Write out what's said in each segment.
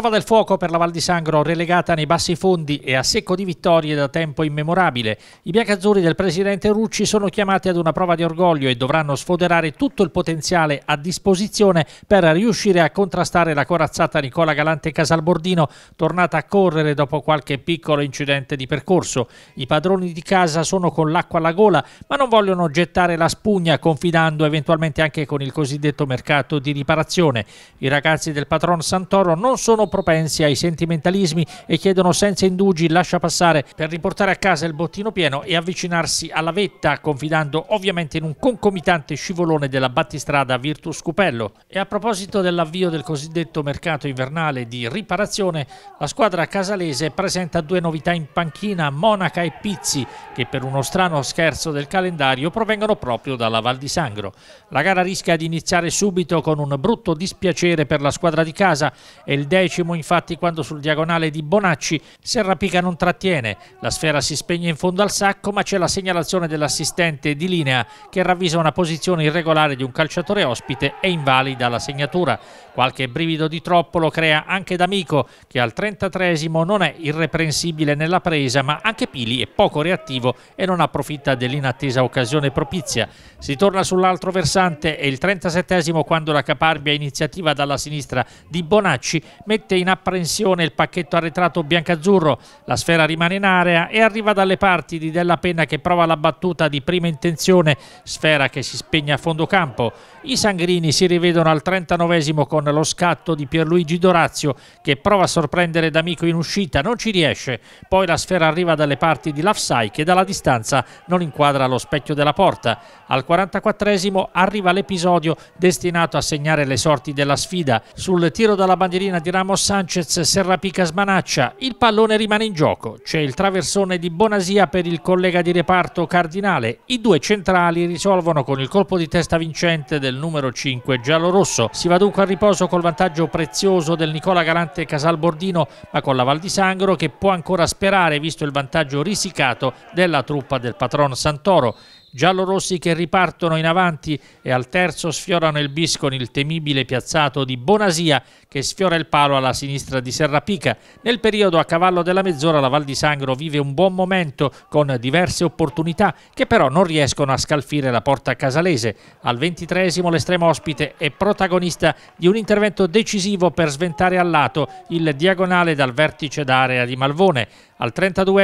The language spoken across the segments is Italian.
prova del fuoco per la Val di Sangro relegata nei bassi fondi e a secco di vittorie da tempo immemorabile. I biancazzurri del presidente Rucci sono chiamati ad una prova di orgoglio e dovranno sfoderare tutto il potenziale a disposizione per riuscire a contrastare la corazzata Nicola Galante Casalbordino, tornata a correre dopo qualche piccolo incidente di percorso. I padroni di casa sono con l'acqua alla gola, ma non vogliono gettare la spugna, confidando eventualmente anche con il cosiddetto mercato di riparazione. I ragazzi del patron Santoro non sono propensi ai sentimentalismi e chiedono senza indugi lascia passare per riportare a casa il bottino pieno e avvicinarsi alla vetta, confidando ovviamente in un concomitante scivolone della battistrada Virtus Cupello. E a proposito dell'avvio del cosiddetto mercato invernale di riparazione, la squadra casalese presenta due novità in panchina, Monaca e Pizzi, che per uno strano scherzo del calendario provengono proprio dalla Val di Sangro. La gara rischia di iniziare subito con un brutto dispiacere per la squadra di casa e il decimo decimo infatti quando sul diagonale di Bonacci si Serrapica non trattiene. La sfera si spegne in fondo al sacco ma c'è la segnalazione dell'assistente di linea che ravvisa una posizione irregolare di un calciatore ospite e invalida la segnatura. Qualche brivido di troppo lo crea anche D'Amico che al 33 esimo non è irreprensibile nella presa ma anche Pili è poco reattivo e non approfitta dell'inattesa occasione propizia. Si torna sull'altro versante e il 37 esimo quando la Caparbia iniziativa dalla sinistra di Bonacci mette mette in apprensione il pacchetto arretrato biancazzurro, la sfera rimane in area e arriva dalle parti di Della Penna che prova la battuta di prima intenzione, sfera che si spegne a fondo campo. I sangrini si rivedono al 39 con lo scatto di Pierluigi Dorazio che prova a sorprendere D'Amico in uscita, non ci riesce, poi la sfera arriva dalle parti di Lafsai che dalla distanza non inquadra lo specchio della porta. Al 44 arriva l'episodio destinato a segnare le sorti della sfida. Sul tiro dalla bandierina di Ramos Ramos Sanchez Serrapica smanaccia, il pallone rimane in gioco, c'è il traversone di Bonasia per il collega di reparto Cardinale, i due centrali risolvono con il colpo di testa vincente del numero 5 giallo-rosso, si va dunque al riposo col vantaggio prezioso del Nicola Galante Casalbordino, ma con la Val di Sangro che può ancora sperare visto il vantaggio risicato della truppa del patron Santoro giallorossi che ripartono in avanti e al terzo sfiorano il bis con il temibile piazzato di Bonasia che sfiora il palo alla sinistra di Serrapica. Nel periodo a cavallo della mezz'ora la Val di Sangro vive un buon momento con diverse opportunità che però non riescono a scalfire la porta casalese. Al ventitresimo l'estremo ospite è protagonista di un intervento decisivo per sventare a lato il diagonale dal vertice d'area di Malvone. Al 32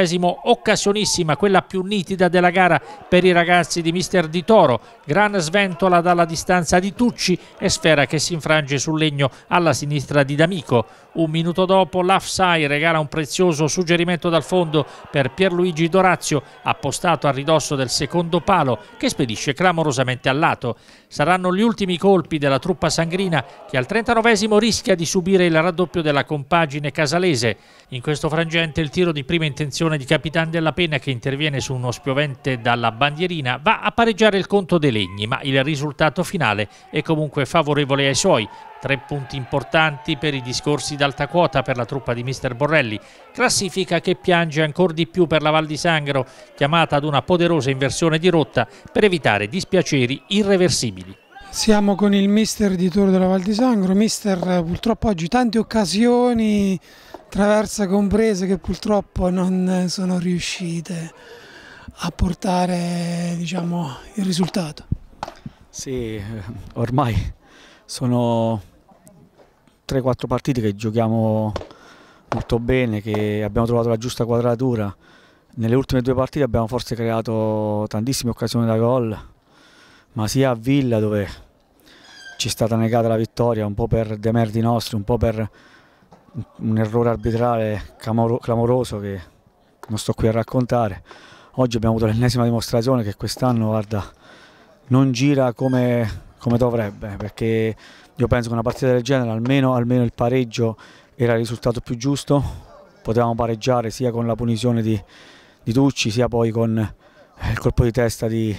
occasionissima, quella più nitida della gara per i ragazzi ragazzi di mister Di Toro, gran sventola dalla distanza di Tucci e sfera che si infrange sul legno alla sinistra di D'Amico. Un minuto dopo l'Afsai regala un prezioso suggerimento dal fondo per Pierluigi Dorazio, appostato a ridosso del secondo palo che spedisce clamorosamente al lato. Saranno gli ultimi colpi della truppa sangrina che al 39 rischia di subire il raddoppio della compagine casalese. In questo frangente il tiro di prima intenzione di Capitan della Pena che interviene su uno spiovente dalla bandierina Fiorentina va a pareggiare il conto dei Legni, ma il risultato finale è comunque favorevole ai suoi. Tre punti importanti per i discorsi d'alta quota per la truppa di Mister Borrelli, classifica che piange ancora di più per la Val di Sangro, chiamata ad una poderosa inversione di rotta per evitare dispiaceri irreversibili. Siamo con il mister di Toro della Val di Sangro, mister purtroppo oggi tante occasioni, traversa comprese, che purtroppo non sono riuscite a portare diciamo, il risultato. Sì, eh, ormai sono 3-4 partite che giochiamo molto bene, che abbiamo trovato la giusta quadratura. Nelle ultime due partite abbiamo forse creato tantissime occasioni da gol, ma sia a Villa dove ci è stata negata la vittoria, un po' per demeriti nostri, un po' per un errore arbitrale clamoroso che non sto qui a raccontare, oggi abbiamo avuto l'ennesima dimostrazione che quest'anno guarda, non gira come, come, dovrebbe perché io penso che una partita del genere almeno, almeno il pareggio era il risultato più giusto potevamo pareggiare sia con la punizione di, di Tucci sia poi con eh, il colpo di testa di,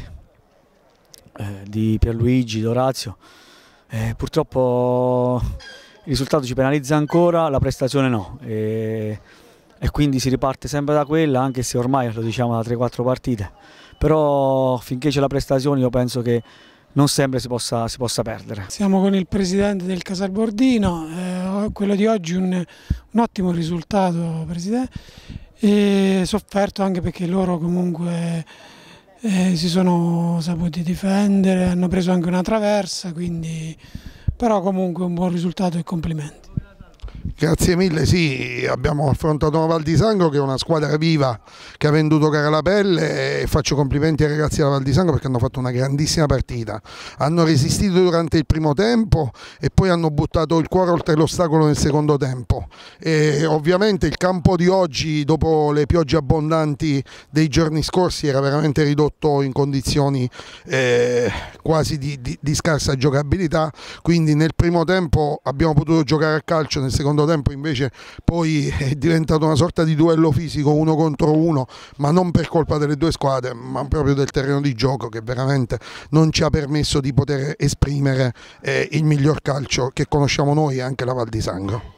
eh, di Pierluigi Dorazio eh, purtroppo il risultato ci penalizza ancora la prestazione no e, e quindi si riparte sempre da quella anche se ormai lo diciamo da 3-4 partite però finché c'è la prestazione io penso che non sempre si possa, si possa, perdere. Siamo con il presidente del Casal Bordino, eh, quello di oggi un, un ottimo risultato presidente, e sofferto anche perché loro comunque eh, si sono saputi difendere, hanno preso anche una traversa, quindi, però comunque un buon risultato e complimenti. Grazie mille, sì, abbiamo affrontato una Val di Sangro che è una squadra viva che ha venduto cara la pelle e faccio complimenti ai ragazzi della Val di Sangro perché hanno fatto una grandissima partita. Hanno resistito durante il primo tempo e poi hanno buttato il cuore oltre l'ostacolo nel secondo tempo. E ovviamente il campo di oggi, dopo le piogge abbondanti dei giorni scorsi, era veramente ridotto in condizioni eh, quasi di, di, di scarsa giocabilità, quindi nel primo tempo abbiamo potuto giocare a calcio, nel secondo tempo tempo invece poi è diventato una sorta di duello fisico uno contro uno, ma non per colpa delle due squadre, ma proprio del terreno di gioco che veramente non ci ha permesso di poter esprimere eh, il miglior calcio che conosciamo noi e anche la Val di Sangro.